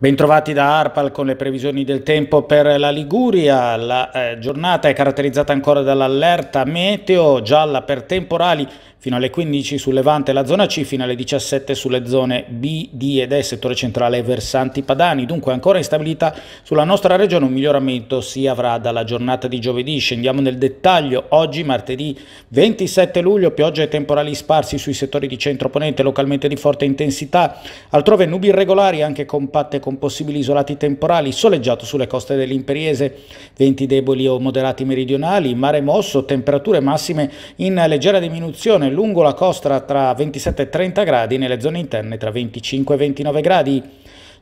Bentrovati da Arpal con le previsioni del tempo per la Liguria. La eh, giornata è caratterizzata ancora dall'allerta meteo gialla per temporali fino alle 15 sul Levante e la zona C, fino alle 17 sulle zone B, D ed E, settore centrale e versanti padani. Dunque ancora instabilità sulla nostra regione, un miglioramento si avrà dalla giornata di giovedì. Scendiamo nel dettaglio, oggi martedì 27 luglio, piogge e temporali sparsi sui settori di centro-ponente, localmente di forte intensità, altrove nubi irregolari anche compatte con possibili isolati temporali, soleggiato sulle coste dell'imperiese, venti deboli o moderati meridionali, mare mosso, temperature massime in leggera diminuzione, variazione lungo la costa tra 27 e 30 gradi, nelle zone interne tra 25 e 29 gradi.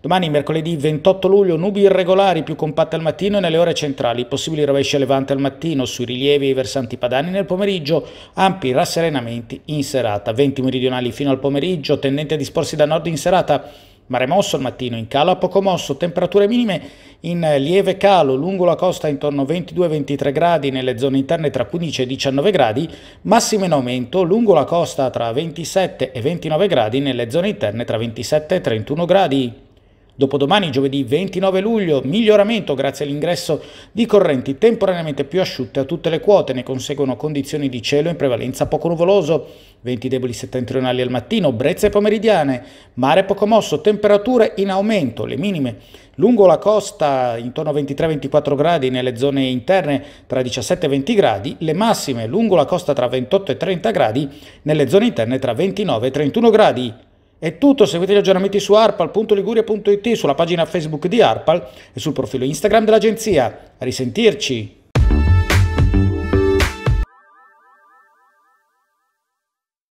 Domani, mercoledì 28 luglio, nubi irregolari più compatte al mattino e nelle ore centrali, possibili rovesci a levante al mattino, sui rilievi e i versanti padani nel pomeriggio, ampi rasserenamenti in serata, venti meridionali fino al pomeriggio, tendenti a disporsi da nord in serata, Mare mosso al mattino, in calo a poco mosso, temperature minime in eh, lieve calo lungo la costa intorno a 22-23 gradi, nelle zone interne tra 15 e 19 gradi, massime in aumento lungo la costa tra 27 e 29 gradi, nelle zone interne tra 27 e 31 gradi. Dopodomani, giovedì 29 luglio, miglioramento grazie all'ingresso di correnti temporaneamente più asciutte a tutte le quote, ne conseguono condizioni di cielo in prevalenza poco nuvoloso, venti deboli settentrionali al mattino, brezze pomeridiane, mare poco mosso, temperature in aumento, le minime lungo la costa intorno a 23-24 gradi nelle zone interne tra 17 e 20 gradi, le massime lungo la costa tra 28 e 30 gradi, nelle zone interne tra 29 e 31 gradi. È tutto, seguite gli aggiornamenti su arpal.liguria.it, sulla pagina Facebook di Arpal e sul profilo Instagram dell'agenzia. A risentirci!